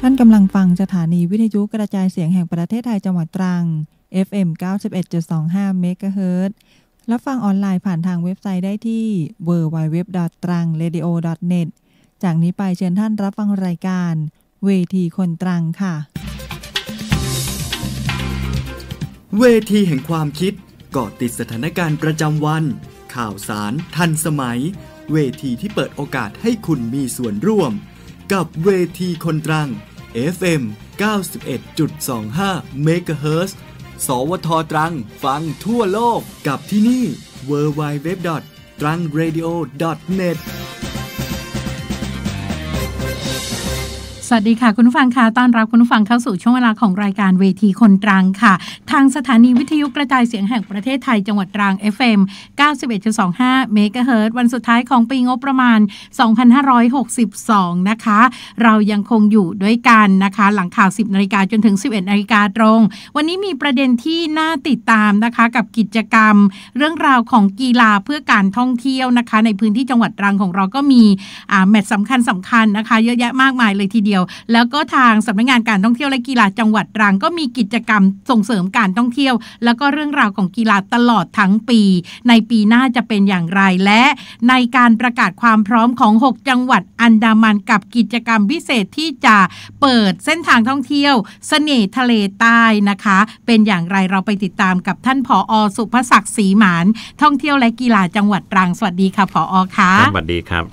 ท่านกำลังฟังสถานีวิทยุกระจายเสียงแห่งประเทศไทยจังหวัดตรัง FM 91.25 เมกะเฮิรตรับฟังออนไลน์ผ่านทางเว็บไซต์ได้ที่ www.trangradio.net จากนี้ไปเชิญท่านรับฟังรายการเวทีคนตรังค่ะ เวทีแห่งความคิดเกาะติดสถานการณ์ประจำวัน ข่าวสาร ทันสมัย เวทีที่เปิดโอกาสให้คุณมีส่วนร่วมกับเวทีคนตรัง FM 91.25เมกะเฮิร์สวทตรังฟังทั่วโลกกับที่นี่ www.trangradio.net สวัสดีค่ะ คุณฟังค่ะต้อนรับคุณฟังเข้าสู่ช่วงเวลาของรายการเวทีคนตรังค่ะ ทางสถานีวิทยุกระจายเสียงแห่งประเทศไทยจังหวัดตรัง FM 91.25 เมกะเฮิรตวันสุดท้ายของปีงบประมาณ 2562 นะคะ เรายังคงอยู่ด้วยกันนะคะ หลังข่าว 10 นาฬิกาจนถึง 11 นาฬิกาตรง วันนี้มีประเด็นที่น่าติดตามนะคะ กับกิจกรรม เรื่องราวของกีฬาเพื่อการท่องเที่ยวนะคะในพื้นที่จังหวัดตรังของเราก็มีแมตช์สำคัญสำคัญนะคะเยอะแยะมากมายเลยทีเดียวยวแล้วก็ทางสำนักงานการท่องเที่ยวและกีฬาจังหวัดตรังก็มีกิจกรรมส่งเสริมการท่องเที่ยว แล้วก็เรื่องราวของกีฬาตลอดทั้งปีในปีหน้าจะเป็นอย่างไรและในการประกาศความพร้อมของ 6 จังหวัดอันดามันกับกิจกรรมพิเศษที่จะเปิดเส้นทางท่องเที่ยวสเสน่ห์ทะเลใต้นะคะ เป็นอย่างไรเราไปติดตามกับท่านผออสุภศักดิ์ศรีหมานท่องเที่ยวและกีฬาจังหวัดตรังสวัสดีค่ะผออค่ะสวัสดีครับ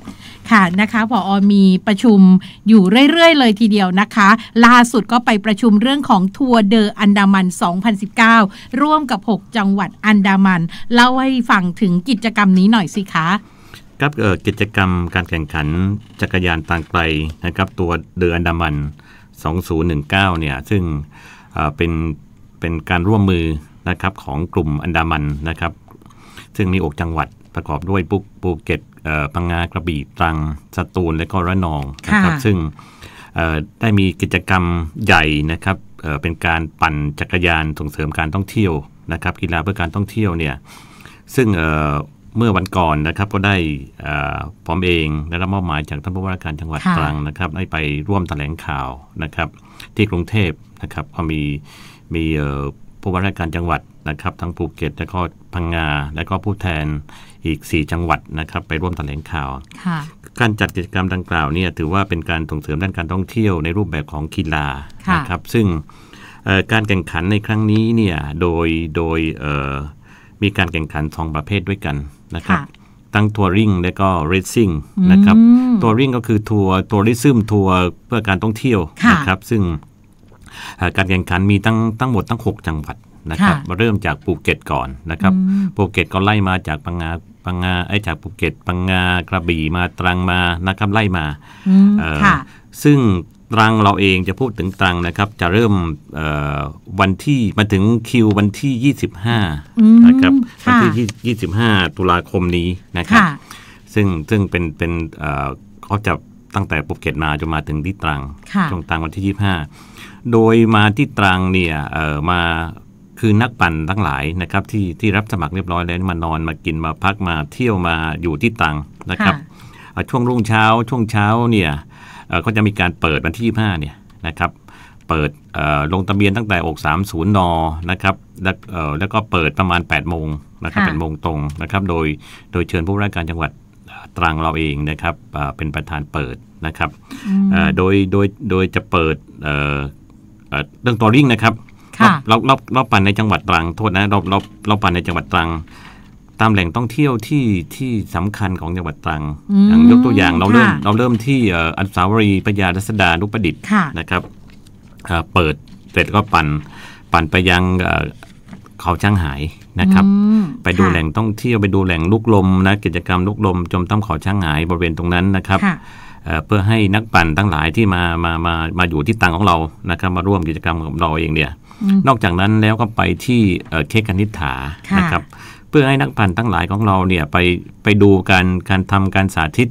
ค่ะนะคะพออมีประชุมอยู่เรื่อย ๆ เลยทีเดียวนะคะล่าสุดก็ไปประชุมเรื่องของทัวร์เดออันดามัน 2019 ร่วมกับ 6 จังหวัดอันดามัน เล่าให้ฟังถึงกิจกรรมนี้หน่อยสิคะครับกิจกรรมการแข่งขันจักรยานทางไกลนะครับตัวเดืออันดามัน 2019 เนี่ยซึ่งเป็นเป็นการร่วมมือนะครับของกลุ่มอันดามันนะครับซึ่งมีอกจังหวัดประกอบด้วยปูเก็ตพังงากระบี่ตรังสตูลและก็ระนองนะครับซึ่งได้มีกิจกรรมใหญ่นะครับเป็นการปั่นจักรยานส่งเสริมการท่องเที่ยวนะครับกีฬาเพื่อการท่องเที่ยวเนี่ยซึ่งเมื่อวันก่อนนะครับก็ได้พร้อมเองได้รับมอบหมายจากท่านผู้ว่าการจังหวัดตรังนะครับให้ไปร่วมแถลงข่าวนะครับที่กรุงเทพนะครับก็มีมีผู้ว่าการจังหวัดนะครับ ทั้งภูเก็ตและก็พังงาและก็ผู้แทนอีก 4จังหวัดนะครับ ไปร่วมแถลงข่าว การจัดกิจกรรมดังกล่าวเนี่ยถือว่าเป็นการส่งเสริมด้านการท่องเที่ยวในรูปแบบของกีฬา นะครับซึ่งการแข่งขันในครั้งนี้เนี่ยโดยโดยมีการแข่งขันสองประเภทด้วยกันนะครับตั้งทัวริงและก็เรซซิ่งนะครับ ทัวริงก็คือทัวร์ทัวริซึมทัวร์เพื่อการท่องเที่ยวนะครับซึ่งการแข่งขันมีตั้งตั้งหมดตั้ง 6 จังหวัดนะครับเริ่มจากภูเก็ตก่อนนะครับภูเก็ตก็ไล่มาจากพังงาปังงาไอ้จากภูเก็ตปังงากระบี่มาตรังมานะครับไล่มาซึ่งตรังเราเองจะพูดถึงตรังนะครับ จะเริ่มวันที่มาถึงคิววันที่ 25นะครับวันที่ 25 ตุลาคมนี้นะครับซึ่งซึ่งเป็นเป็นเขาจะตั้งแต่ภูเก็ตมาจนมาถึงที่ตรังช่วงตรังวันที่ 25 โดยมาที่ตรังเนี่ยมาคือนักปั่นทั้งหลายนะครับที่ที่รับสมัครเรียบร้อยแล้วมานอนมากินมาพักมาเที่ยวมาอยู่ที่ตังนะครับช่วงรุ่งเช้าช่วงเช้าเนี่ยก็จะมีการเปิดวันที่ 25เนี่ยนะครับ เปิดลงทะเบียนตั้งแต่อม3 0นนะครับแล้วก็เปิดประมาณ8โมงนะครับ8โมงตรงนะครับ โดยโดยเชิญผู้ราชการจังหวัดตรังเราเองนะครับเป็นประธานเปิดนะครับโดยโดยโดยจะเปิดเรื่องตัวริ่งนะครับเราเราเราปั่นในจังหวัดตรัง โทษนะเราเราเราปั่นในจังหวัดตรัง ตามแหล่งท่องเที่ยวที่ที่สำคัญของจังหวัดตรังอย่างยกตัวอย่างเราเริ่มเราเริ่มที่อัศวรีปยารัศดานุประดิษฐ์นะครับเปิดเสร็จก็ปั่นปั่นไปยังเขาช่างหายนะครับ ไปดูแหล่งท่องเที่ยวไปดูแหล่งลูกลมนะกิจกรรมลูกลมจมต้มเขาช่างหายบริเวณตรงนั้นนะครับเพื่อให้นักปั่นทั้งหลายที่มามามามาอยู่ที่ตังของเรานะครับมาร่วมกิจกรรมของเราเองเนี่ยนอกจากนั้นแล้วก็ไปที่เค้กคณิษฐา นะครับ เพื่อให้นักพันทั้งหลายของเราเนี่ย ไปไปดูการการทำการสาธิต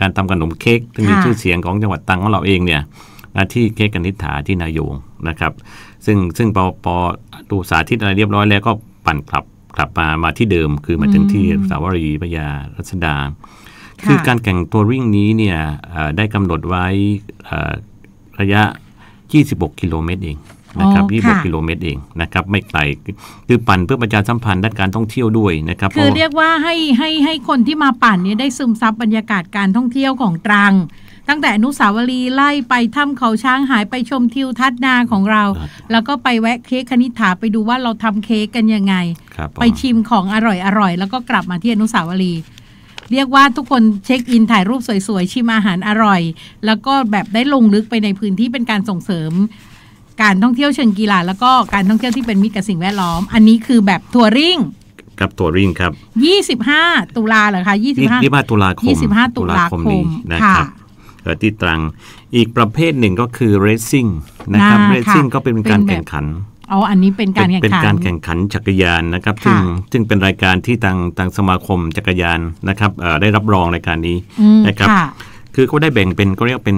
การทำขนมเค้กที่มีชื่อเสียงของจังหวัดตังของเราเองเนี่ยที่เค้กคณิษฐาที่นายงนะครับซึ่งซึ่งปอปอดูสาธิตอะไรเรียบร้อยแล้วก็ปั่นกลับกลับมามาที่เดิมคือมาถึงที่สาวรีพยารัชดาคือการแข่งตัววิ่งนี้เนี่ยได้กำหนดไว้ระยะ 26กิโลเมตรเองนะครับยี่บกิโลเมตรเองนะครับ ไม่ไกลคือปั่นเพื่อประชาสัมพันธ์ด้านการท่องเที่ยวด้วยนะครับคือเรียกว่าให้ให้ให้คนที่มาปั่นเนี่ยได้ซึมซับบรรยากาศการท่องเที่ยวของตรังตั้งแต่อนุสาวรีย์ไล่ไปถ้ำเขาช้างหายไปชมทิวทัศน์นาของเรา แล้วก็ไปแวะเค้กคณิษฐาไปดูว่าเราทำเค้กกันยังไง ไปชิมของอร่อยอร่อยแล้วก็กลับมาที่อนุสาวรีย์เรียกว่าทุกคนเช็คอินถ่ายรูปสวยๆชิมอาหารอร่อย แล้วก็แบบได้ลงลึกไปในพื้นที่เป็นการส่งเสริมการท่องเที่ยวเชิงกีฬาแล้วก็การท่องเที่ยวที่เป็นมิตรกับสิ่งแวดล้อม อันนี้คือแบบทัวริงกับทัวริงครับ 25 ตุลาเหรอคะ25 25 ตุลาคม25 ตุลาคมนี้นะครับเออที่ตรังอีกประเภทหนึ่งก็คือเรซซิ่งนะครับเรซซิ่งก็เป็นการแข่งขันเอาอันนี้เป็นการแข่งขันเป็นการแข่งขันจักรยานนะครับซึ่งซึ่งเป็นรายการที่ทางทางสมาคมจักรยานนะครับได้รับรองรายการนี้นะครับคือเขาได้แบ่งเป็นก็เรียกเป็น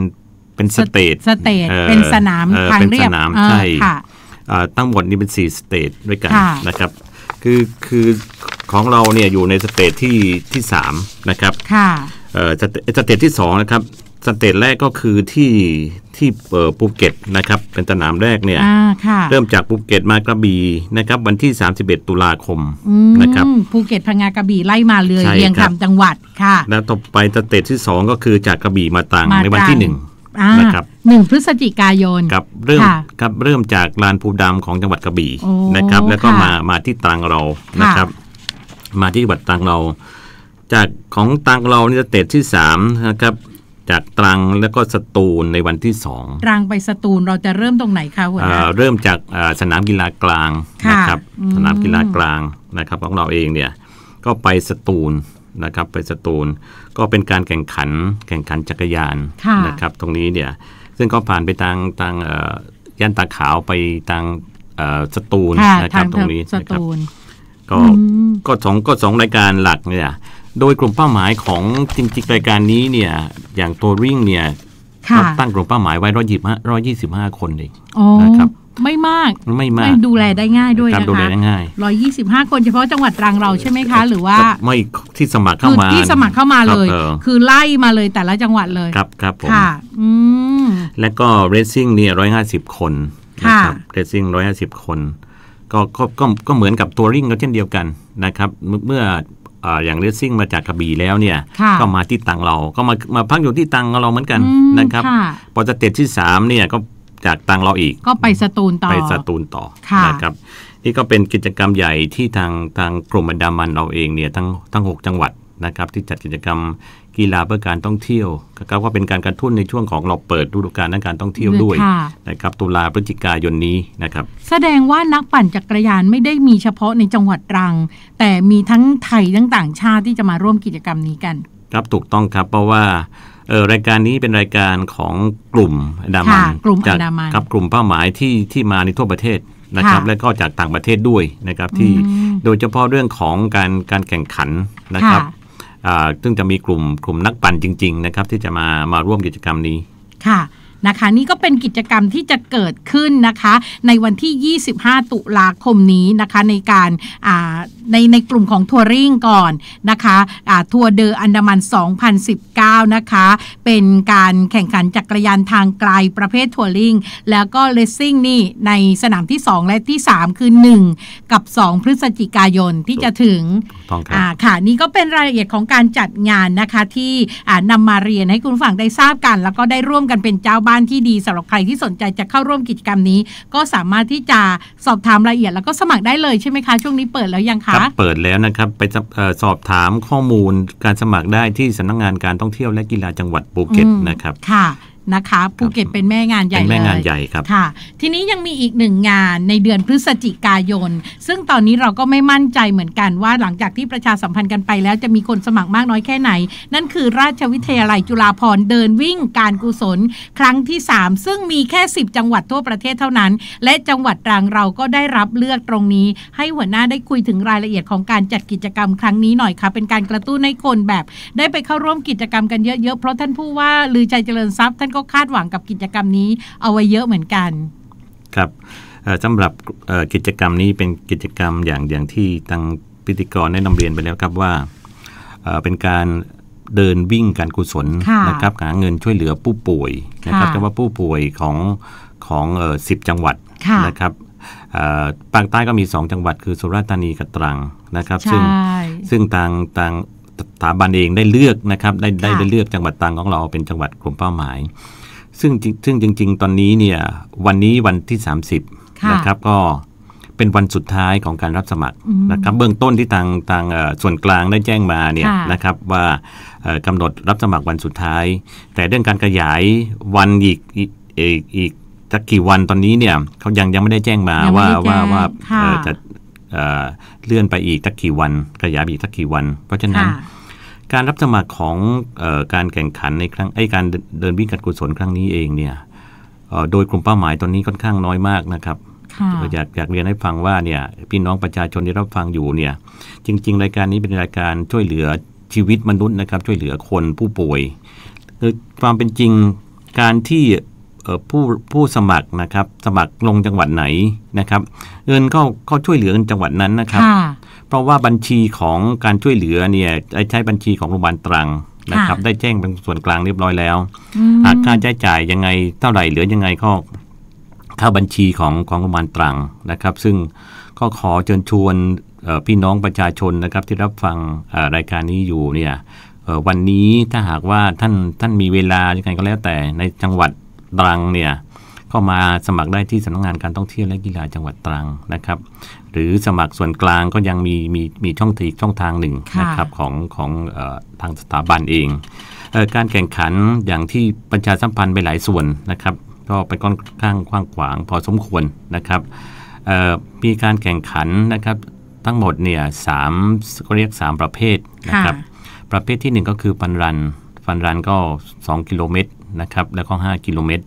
เป็นสเตจสเตจเป็นสนามทางเรียบใช่ตั้งหมดนี้เป็น4สเตจด้วยกันนะครับ คือ คือของเราเนี่ยอยู่ในสเตจที่ที่สามนะครับค่ะสเตตที่สองนะครับ สเตตแรกก็คือที่ที่เภูเก็ตนะครับ เป็นสนามแรกเนี่ยเริ่มจากภูเก็ตมากระบี่นะครับวันที่ 31 ตุลาคมนะครับภูเก็ตพังงากระบี่ไล่มาเลยเรียงคำจังหวัดค่ะ แล้วต่อไปสเตตที่ 2 ก็คือจากกระบี่มาตังในวันที่ 1นะครับหนึ่งพฤศจิกายน ครับ เริ่มครับเริ่มจากลานภูดมของจังหวัดกระบี่นะครับ แล้วก็มา มาที่ตรังเรา นะครับ มาที่จังหวัดตรังเรา จากของตรังเรานี่จะเตะที่สามนะครับ จากตรังแล้วก็สตูลในวันที่สองตรังไปสตูลเราจะเริ่มตรงไหนคะหัวหน้าเริ่มจากสนามกีฬากลางนะครับ สนามกีฬากลางนะครับ ของเราเองเนี่ย ก็ไปสตูลนะครับไปสตูลก็เป็นการแข่งขันแข่งขันจักรยานนะครับ ตรงนี้เนี่ย ซึ่งก็ผ่านไปทางทางย่านตาขาวไปทางสตูลนะครับตรงนี้นะครับก็ก็สองก็สองรายการหลักเนี่ย โดยกลุ่มเป้าหมายของจริงๆรายการนี้เนี่ย อย่างตัวริ่งเนี่ยตั้งกลุ่มเป้าหมายไว้ร้อยยี่สิบห้าร้อยยี่สิบห้าคนเองนะครับ ไม่มากไม่มากดูแลได้ง่ายด้วยนะคะดูแลได้ง่ายร้อยยี่สิบห้าคนเฉพาะจังหวัดตรังเราใช่ไหมคะหรือว่าไม่ที่สมัครเข้ามา ที่สมัครเข้ามาเลย คือไล่มาเลยแต่ละจังหวัดเลย ครับครับผมค่ะอืมและก็เรซซิ่งนี่ร้อยห้าสิบคนค่ะเรซซิ่งร้อยห้าสิบคน ก็ก็ก็เหมือนกับตัวริ่งก็เช่นเดียวกันนะครับ เมื่ออย่างเรซซิ่งมาจากกระบี่แล้วเนี่ย ก็มาที่ตังเรา ก็มามาพักอยู่ที่ตังเราเหมือนกันนะครับ พอจะเตจที่สามเนี่ยก็จากตังเราอีก ก็ไปสตูลต่อ ไปสตูลต่อนะครับนี่ก็เป็นกิจกรรมใหญ่ที่ทางทางกรมอัดามันเราเองเนี่ยทั้งทั้งหจังหวัดนะครับที่จัดกิจกรรมกีฬาเพื่อการท่องเที่ยวก็ว่าเป็นการกระตุ้นในช่วงของเราเปิดฤดูกาลด้านการท่องเที่ยวด้วยนะครับตุลาพฤศจิกายนนี้นะครับแสดงว่านักปั่นจักรยานไม่ได้มีเฉพาะในจังหวัดตรัง แต่มีทั้งไทยทั้งต่างชาติที่จะมาร่วมกิจกรรมนี้กันครับถูกต้องครับเพราะว่าเออรายการนี้เป็นรายการของกลุ่มดามันกลุ่มดามันครับกลุ่มเป้าหมายที่ที่มาในทั่วประเทศนะครับและก็จากต่างประเทศด้วยนะครับที่โดยเฉพาะเรื่องของการการแข่งขันนะครับซึ่งจะมีกลุ่มกลุ่มนักปั่นจริง ๆ นะครับ ที่จะมามาร่วมกิจกรรมนี้ค่ะนะคะนี่ก็เป็นกิจกรรมที่จะเกิดขึ้นนะคะในวันที่ 25 ตุลาคมนี้นะคะในการในในกลุ่มของทัวริ่งก่อนนะคะทัวร์เดออันดามัน 2019นะคะเป็นการแข่งขันจักรยานทางไกลประเภททัวริ่งแล้วก็เลสซิ่งนี่ในสนามที่ 2 และที่ 3 คือ 1 กับ 2 พฤศจิกายนที่จะถึงอ่าค่ะนี่ก็เป็นรายละเอียดของการจัดงานนะคะที่นำมาเรียนให้คุณฝั่งได้ทราบกัน แล้วก็ได้ร่วมกันเป็นเจ้าบ้านที่ดีสำหรับใครที่สนใจจะเข้าร่วมกิจกรรมนี้ ก็สามารถที่จะสอบถามรายละเอียดแล้วก็สมัครได้เลยใช่ไหมคะช่วงนี้เปิดแล้วยังคะเปิดแล้วนะครับไปสอบถามข้อมูลการสมัครได้ที่สำนักงงานการท่องเที่ยวและกีฬาจังหวัดภูเก็ตนะครับ ค่ะนะคะภูเก็ตเป็นแม่งานใหญ่เป็นแม่งานใหญ่ครับค่ะ ทีนี้ยังมีอีกหนึ่งงานในเดือนพฤศจิกายน ซึ่งตอนนี้เราก็ไม่มั่นใจเหมือนกันว่าหลังจากที่ประชาสัมพันธ์กันไปแล้วจะมีคนสมัครมากน้อยแค่ไหน นั่นคือราชวิทยาลัยจุฬาภร์เดินวิ่งการกุศล ครั้งที่ 3 ซึ่งมีแค่ 10จังหวัดทั่วประเทศเท่านั้น และจังหวัดตรังเราก็ได้รับเลือกตรงนี้ ให้หัวหน้าได้คุยถึงรายละเอียดของการจัดกิจกรรมครั้งนี้หน่อยค่ะ เป็นการกระตุ้นให้คนแบบได้ไปเข้าร่วมกิจกรรมกันเยอะๆเพราะท่านผู้ว่าลือใจเจริญทรัพย์ท่านกก็คาดหวังกับกิจกรรมนี้เอาไว้เยอะเหมือนกัน ครับสำหรับกิจกรรมนี้เป็นกิจกรรมอย่างอย่างที่ทางพิธีกรได้นำเรียนไปแล้วครับว่าเป็นการเดินวิ่งการกุศลนะครับหาเงินช่วยเหลือผู้ป่วยนะครับแต่ว่าผู้ป่วยของของสิบจังหวัดนะครับปางใต้ก็มี 2 จังหวัดคือสุราษฎร์ธานีกับตรังนะครับซึ่งซึ่งทางทางถาบันเองได้เลือกนะครับได้ได้ได้เลือกจังหวัดตังของเราเป็นจังหวัดกลุ่มเป้าหมาย ซึ่งซึ่งจริงๆตอนนี้เนี่ยวันนี้วันที่30นะครับก็เป็นวันสุดท้ายของการรับสมัครนะครับ เบื้องต้นที่ทางทางส่วนกลางได้แจ้งมาเนี่ยนะครับว่ากำหนดรับสมัครวันสุดท้าย แต่เรื่องการขยายวันอีกอีกอีกจะกกี่วันตอนนี้เนี่ยเขายังยังไม่ได้แจ้งมาว่าว่าว่าจะเลื่อนไปอีกทักกี่วันขยายอีกทักกี่วัน เพราะฉะนั้นการรับสมัครของอการแข่งขันในครั้งไอ้การเดินวิ่งการกุศลครั้งนี้เองเนี่ยโดยกลุ่มเป้าหมายตอนนี้ค่อนข้างน้อยมากนะครับอยากอยากเรียนให้ฟังว่าเนี่ยพี่น้องประชาชนที่รับฟังอยู่เนี่ยจริงๆ รายการนี้เป็นรายการช่วยเหลือชีวิตมนุษย์นะครับ ช่วยเหลือคนผู้ป่วยความเป็นจริงการที่ผู้ผู้สมัครนะครับสมัครลงจังหวัดไหนนะครับเงินเขาเขาช่วยเหลือจังหวัดนั้นนะครับเพราะว่าบัญชีของการช่วยเหลือเนี่ยใช้บัญชีของโรงพยาบาลตรังนะครับ ได้แจ้งเป็นส่วนกลางเรียบร้อยแล้วหากค่าใช้จ่ายยังไงเท่าไหร่เหลือยังไงก็เข้าบัญชีของของโรงพยาบาลตรังนะครับ ซึ่งก็ขอเชิญชวนพี่น้องประชาชนนะครับ ที่รับฟังรายการนี้อยู่เนี่ยวันนี้ถ้าหากว่าท่านท่านมีเวลาอยงไรก็แล้วแต่ในจังหวัดตรังเนี่ยเข้ามาสมัครได้ที่สำนักงงานการท่องเที่ยวและกีฬาจังหวัดตรังนะครับ หรือสมัครส่วนกลางก็ยังมีมีมีช่องทีช่องทางหนึ่งนะครับของของอทางสถาบันเองเออการแข่งขันอย่างที่ประชาสัมพันธ์ไปหลายส่วนนะครับก็ไปก้อนข้างกว้างขวางพอสมควรนะครับมีการแข่งขันนะครับทั้งหมดเนี่ยสามก็เรียก 3 ประเภทนะครับประเภทที่ 1 ก็คือฟันรันฟันรันก็ 2กิโลเมตรนะครับแล้วก็5กิโลเมตร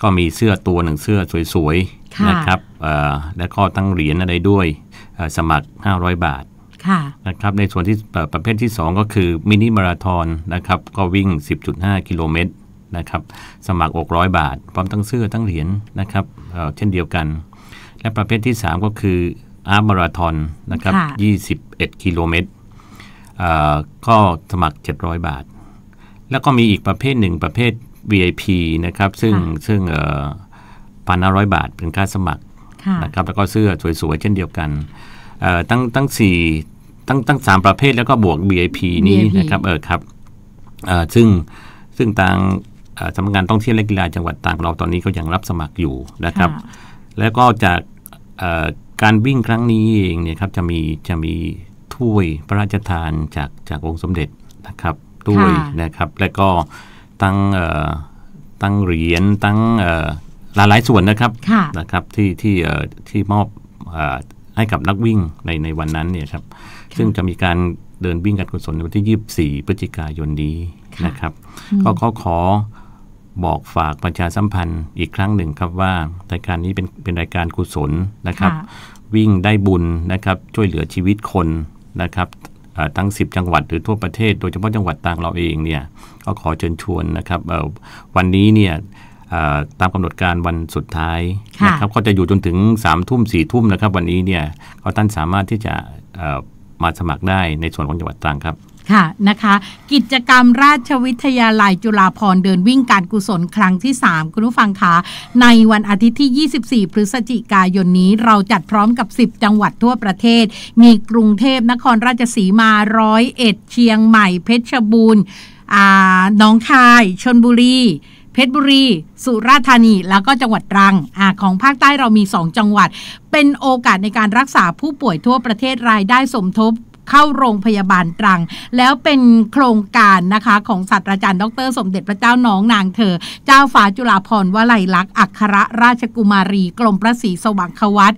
ก็มีเสื้อตัวหนึ่งเสื้อสวยๆนะครับแล้วก็ตั้งเหรียญอะไรด้วยสมัคร 500 บาทนะครับในส่วนที่ประเภทที่ 2 ก็คือ มินิมาราทอนนะครับก็วิ่ง 10.5 กิโลเมตรนะครับสมัคร 600 บาท พร้อมทั้งเสื้อตั้งเหรียญนะครับเช่นเดียวกัน และประเภทที่ 3 ก็คืออาร์มาราทอนนะครับ21 กิโลเมตรก็สมัคร 700 บาทแล้วก็มีอีกประเภทหนึ่งประเภท VIP นะครับ ซึ่งซึ่งพันห้าร้อยบาทเป็นค่าสมัครนะครับแล้วก็เสื้อสวยๆเช่นเดียวกัน ตั้งตั้งสี่ตั้งตั้งสามประเภทแล้วก็บวก VIP นี้นะครับเออครับซึ่งซึ่งทางสำนักงานท่องเที่ยวและกีฬาจังหวัดต่างเราตอนนี้ก็ยังรับสมัครอยู่นะครับ แล้วก็จากการวิ่งครั้งนี้เองเนี่ยครับจะมีจะมีถ้วยพระราชทานจากจากองค์สมเด็จนะครับด้วยนะครับและก็ตั้งตั้งเหรียญ ตั้งหลายหลายส่วนนะครับนะครับที่ที่ที่มอบให้กับนักวิ่งในในวันนั้นเนี่ยครับซึ่งจะมีการเดินวิ่งกันกุศล ในวันที่ 24 พฤศจิกายนนี้นะครับก็ขอขอบอกฝากประชาสัมพันธ์อีกครั้งหนึ่งครับว่ารายการนี้เป็นเป็นรายการกุศลนะครับวิ่งได้บุญนะครับช่วยเหลือชีวิตคนนะครับทั้ง 10 จังหวัดหรือทั่วประเทศโดยเฉพาะจังหวัดต่างเราเองเนี่ยก็ขอเชิญชวนนะครับวันนี้เนี่ยตามกำหนดการวันสุดท้ายนะครับก็จะอยู่จนถึง3ามทุ่มสี่ทุ่มนะครับวันนี้เนี่ยก็ท่านสามารถที่จะมาสมัครได้ในส่วนของจังหวัดตรังครับค่ะนะคะกิจกรรมราชวิทยาลัยจุฬาพรเดินวิ่งการกุศลครั้งที่ 3 คุณผู้ฟังคะในวันอาทิตย์ที่ 24 พฤศจิกายนนี้ เราจัดพร้อมกับ 10 จังหวัดทั่วประเทศ มีกรุงเทพนครราชสีมาร้อยเอ็ดเชียงใหม่เพชรบูรณ์น้องคาย ชนบุรี เพชรบุรี สุราษฎร์ธานี แล้วก็จังหวัดตรังอของภาคใต้เรามี 2จังหวัด เป็นโอกาสในการรักษาผู้ป่วยทั่วประเทศรายได้สมทบเข้าโรงพยาบาลตรัง แล้วเป็นโครงการนะคะของศาสตราจารย์ดรสมเด็จพระเจ้าน้องนางเธอ เจ้าฟ้าจุฬาภรณ์วลัยลักษณ์อัครราชกุมารีกรมพระศรีสว่างควัต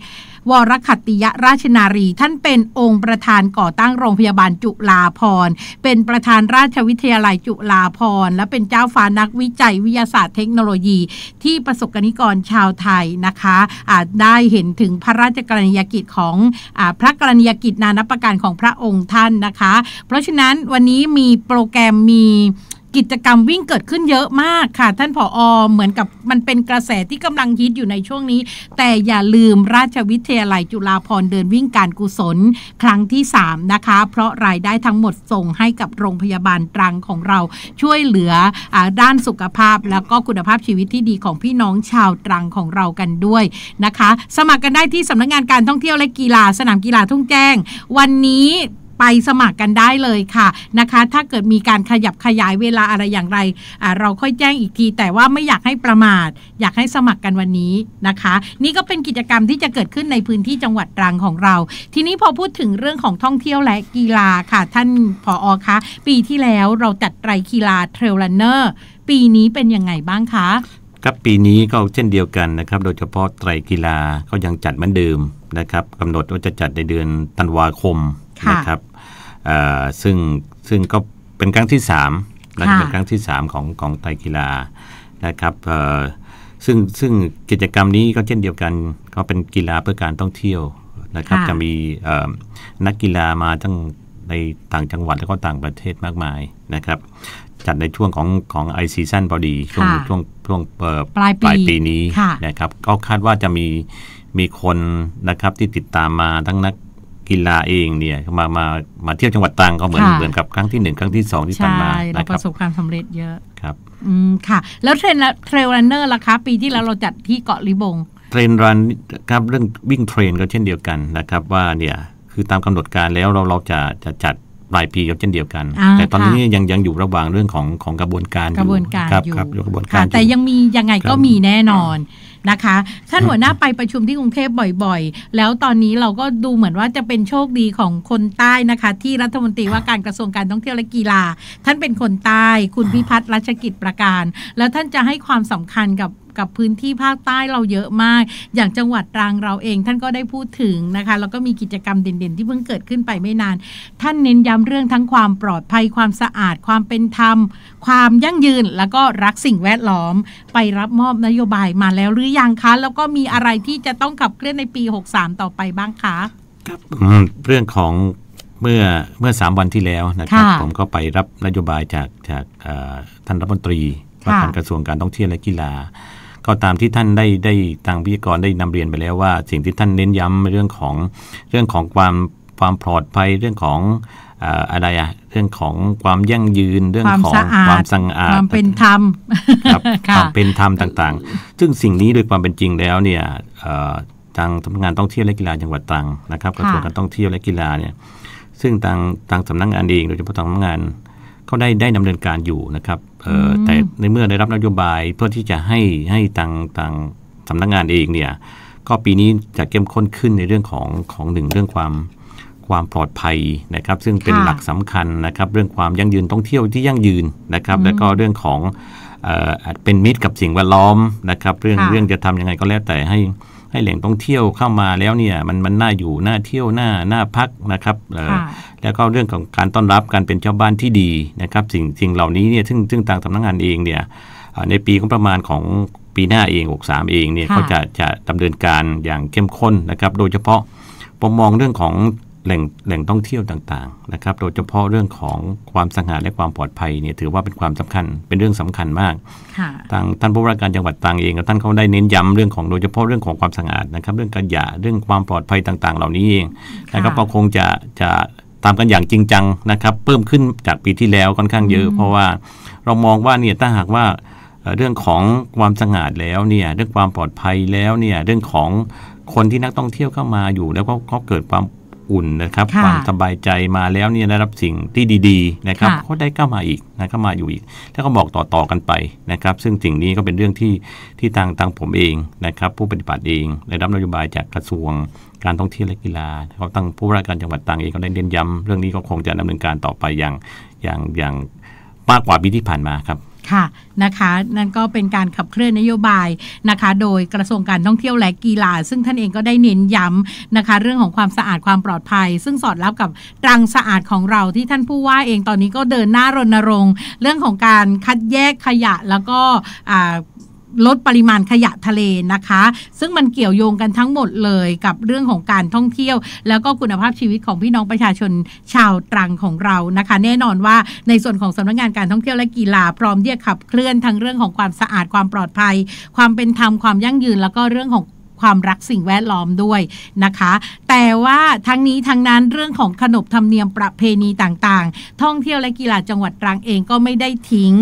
วรคติยราชนารี ท่านเป็นองค์ประธานก่อตั้งโรงพยาบาลจุฬาพรเป็นประธานราชวิทยาลัยจุฬาพรและเป็นเจ้าฟ้านักวิจัยวิทยาศาสตร์เทคโนโลยี ที่ประสบกรณิกรชาวไทยนะคะอาจได้เห็นถึงพระราชกรณียกิจของอพระกรณียกิจนานับประการของพระองค์ท่านนะคะ เพราะฉะนั้นวันนี้มีโปรแกรมมีกิจกรรมวิ่งเกิดขึ้นเยอะมากค่ะท่านผออเหมือนกับมันเป็นกระแสที่กำลังฮิตอยู่ในช่วงนี้ แต่อย่าลืมราชวิทยาลัยจุฬาพรเดินวิ่งการกุศลครั้งที่3นะคะเพราะรายได้ทั้งหมดส่งให้กับโรงพยาบาลตรังของเราช่วยเหลืออด้านสุขภาพแล้วก็คุณภาพชีวิตที่ดีของพี่น้องชาวตรังของเรากันด้วยนะคะ สมัครกันได้ที่สำนักงงานการท่องเที่ยวและกีฬาสนามกีฬาทุ่งแจ้ง วันนี้ไปสมัครกันได้เลยค่ะนะคะ ถ้าเกิดมีการขยับขยายเวลาอะไรอย่างไร เราค่อยแจ้งอีกที แต่ว่าไม่อยากให้ประมาท อยากให้สมัครกันวันนี้นะคะ นี่ก็เป็นกิจกรรมที่จะเกิดขึ้นในพื้นที่จังหวัดตรังของเรา ทีนี้พอพูดถึงเรื่องของท่องเที่ยวและกีฬาค่ะ ท่านผออคะ ปีที่แล้วเราจัดไตรกีฬาเทรลเนอร์ปีนี้เป็นยังไงบ้างคะครับปีนี้ก็เช่นเดียวกันนะครับ โดยเฉพาะไตรกีฬาก็ยังจัดเหมือนเดิมนะครับกำหนดว่าจะจัดในเดือนธันวาคมนะครับซึ่งซึ่งก็เป็นครั้งที่สามนะเป็นครั้งที่สามของของไตกีฬานะครับซึ่งซึ่งกิจกรรมนี้ก็เช่นเดียวกันก็เป็นกีฬาเพื่อการท่องเที่ยวนะครับจะมีนักกีฬามาตั้งในต่างจังหวัดแล้วก็ต่างประเทศมากมายนะครับ จัดในช่วงของของไอซีซั่นพอดีช่วงช่วงช่วงปลายปลายปีนี้นะครับก็คาดว่าจะมีมีคนนะครับที่ติดตามมาทั้งนักกีฬาเองเนี่ยมามามาเที่ยวจังหวัดตรังก็เหมือนเหมือนกับครั้งที่หนึ่งครั้งที่สองที่ผ่านมาเราประสบความสำเร็จเยอะครับอืมค่ะแล้วเทรนเทรลรนเนอร์ล่ะคะปีที่แล้วเราจัดที่เกาะลิบงเทรนรันครับเรื่องวิ่งเทรนก็เช่นเดียวกันนะครับว่าเนี่ยคือตามกำหนดการแล้วเราเราจะจะจัดปลายปีก็เช่นเดียวกัน แต่ตอนนี้ยังยังอยู่ระหว่างเรื่องของของกระบวนการกระบวนการอยู่ครับกระบวนการแต่ยังมียังไงก็มีแน่นอนนะคะ ท่านหัวหน้าไปประชุมที่กรุงเทพบ่อย ๆ แล้วตอนนี้เราก็ดูเหมือนว่าจะเป็นโชคดีของคนใต้นะคะ ที่รัฐมนตรีว่าการกระทรวงการท่องเที่ยวและกีฬา ท่านเป็นคนใต้ คุณพิพัฒน์รัชกิจประการ แล้วท่านจะให้ความสำคัญกับกับพื้นที่ภาคใต้เราเยอะมาก อย่างจังหวัดตรังเราเองท่านก็ได้พูดถึงนะคะ แล้วก็มีกิจกรรม เด่น ๆ ที่เพิ่งเกิดขึ้นไปไม่นาน ท่านเน้นย้ำเรื่องทั้งความปลอดภัยความสะอาดความเป็นธรรม ความยั่งยืน แล้วก็รักสิ่งแวดล้อม ไปรับมอบนโยบายมาแล้วหรือยังคะ แล้วก็มีอะไรที่จะต้องขับเคลื่อนในปี 63 ต่อไปบ้างคะครับเรื่องของเมื่อเมื่อสามวันที่แล้วนะครับ ผมก็ไปรับนโยบายจากจากท่านรัฐมนตรีประการกระทรวงการท่องเที่ยวและกีฬา ก็ตามที่ท่านได้ได้ทางพิธีกรได้นำเรียนไปแล้วว่า สิ่งที่ท่านเน้นย้ำเรื่องของเรื่องของความความปลอดภัยเรื่องของอะไรอะเรื่องของความยั่งยืน เรื่องของความสะอาดความเป็นธรรมความเป็นธรรมต่างๆ ซึ่งสิ่งนี้โดยความเป็นจริงแล้วเนี่ยทางสำนักงานท่องเที่ยวและกีฬาจังหวัดตรังนะครับ กระทรวงการท่องเที่ยวและกีฬาเนี่ย ซึ่งทางทางสำนักงานเองโดยเฉพาะทางสำนักงานเขาได้ได้ดำเนินการอยู่นะครับแต่ในเมื่อได้รับนโยบายเพื่อที่จะให้ให้ต่างต่างสำนักงงานเองเนี่ย ก็ปีนี้จะเข้มข้นขึ้นในเรื่องของของหนึ่งเรื่องความความปลอดภัยนะครับซึ่งเป็นหลักสำคัญนะครับ เรื่องความยั่งยืนท่องเที่ยวที่ยั่งยืนนะครับแล้วก็เรื่องของอเป็นมิตรกับสิ่งแวดล้อมนะครับเรื่องเรื่องจะทํำยังไงก็แล้วแต่ให้ให้แหล่งท่องเที่ยวเข้ามาแล้วเนี่ยมันมันน่าอยู่น่าเที่ยวน่าน่าพักนะครับแล้วก็เรื่องของการต้อนรับการเป็นเจ้าบ้านที่ดีนะครับสิ่งสิ่งเหล่านี้เนี่ยซึ่งซึ่งทางสำนักงงานเองเนี่ยในปีของประมาณของปีหน้าเอง63เองเนี่ยเขาจะจะดำเนินการอย่างเข้มข้นนะครับโดยเฉพาะผมมองเรื่องของแหล่งแหล่งท่องเที่ยวต่างๆนะครับ โดยเฉพาะเรื่องของความสง่าและความปลอดภัยเนี่ยถือว่าเป็นความสำคัญเป็นเรื่องสำคัญมากทางท่านผู้ว่าการจังหวัดตางเองท่านเขาได้เน้นย้าเรื่องของโดยเฉพาะเรื่องของความสะอาดนะครับ เรื่องการหยาเรื่องความปลอดภัยต่างๆ เหล่านี้เองนะครับเราคงจะจะตามกันอย่างจริงจังนะครับเพิ่มขึ้นจากปีที่แล้วค่อนข้างเยอะ เพราะว่าเรามองว่าเนี่ย ถ้าหากว่าเรื่องของความสง่าแล้วเนี่ยเรื่องความปลอดภัยแล้วเนี่ยเรื่องของคนที่นักท่องเที่ยวเข้ามาอยู่ แล้วก็เกิดความอุ่นนะครับความสบายใจมาแล้วเนี่ยได้รับสิ่งที่ดีๆนะครับเขาได้ก้ามาอีกนะก็มาอยู่อีกแล้วก็บอกต่อๆกันไปนะครับ ซึ่งสิ่งนี้ก็เป็นเรื่องที่ที่ทางทางผมเองนะครับผู้ปฏิบัติเองได้รับนโยบายจากกระทรวงการท่องเที่ยวและกีฬาเขาตั้งผู้ว่าการจังหวัดต่างเองก็ได้เน้นย้ำเรื่องนี้ก็คงจะดำเนินการต่อไปอย่างอย่างอย่างมากกว่าปีที่ผ่านมาครับค่ะนะคะนั่นก็เป็นการขับเคลื่อนนโยบายนะคะโดยกระทรวงการท่องเที่ยวและกีฬา ซึ่งท่านเองก็ได้เน้นย้ำนะคะ เรื่องของความสะอาดความปลอดภัย ซึ่งสอดรับกับตรังสะอาดของเราที่ท่านผู้ว่าเองตอนนี้ก็เดินหน้ารณรงค์ เรื่องของการคัดแยกขยะแล้วก็ลดปริมาณขยะทะเลนะคะ ซึ่งมันเกี่ยวโยงกันทั้งหมดเลยกับเรื่องของการท่องเที่ยว แล้วก็คุณภาพชีวิตของพี่น้องประชาชน ชาวตรังของเรานะคะแน่นอนว่าในส่วนของสำนักงงานการท่องเที่ยวและกีฬาพร้อมที่จะขับ เคลื่อนทั้งเรื่องของความสะอาดความปลอดภัย ความเป็นธรรมความยั่งยืนแล้วก็เรื่องของความรักสิ่งแวดล้อมด้วยนะคะ แต่ว่าทั้งนี้ทั้งนั้นเรื่องของขนบธรรมเนียมประเพณีต่างๆ ท่องเที่ยวและกีฬาจังหวัดตรังเองก็ไม่ได้ทิ้ง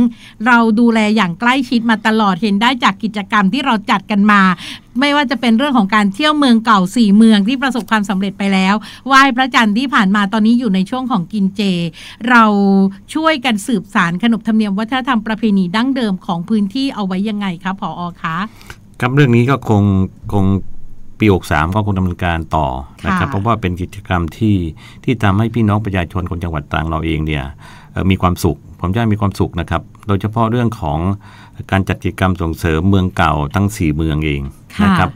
เราดูแลอย่างใกล้ชิดมาตลอดเห็นได้จากกิจกรรมที่เราจัดกันมา ไม่ว่าจะเป็นเรื่องของการเที่ยวเมืองเก่าสี่เมืองที่ประสบความสำเร็จไปแล้วไหว้พระจันทร์ที่ผ่านมาตอนนี้อยู่ในช่วงของกินเจ เราช่วยกันสืบสารขนบธรรมเนียมวัฒนธรรมประเพณีดั้งเดิมของพื้นที่เอาไว้ยังไงคะผออคะครับเรื่องนี้ก็คงคงปีามก็คงดำเนินการต่อนะครับ เพราะว่าเป็นกิจกรรมที่ที่ทำให้พี่น้องประชาชนคนจังหวัดตรังเราเองเนี่ยมีความสุข ผมจะมีความสุขนะครับ โดยเฉพาะเรื่องของการจัดกิจกรรมส่งเสริมเมืองเก่าทั้ง 4 เมืองเองนะครับ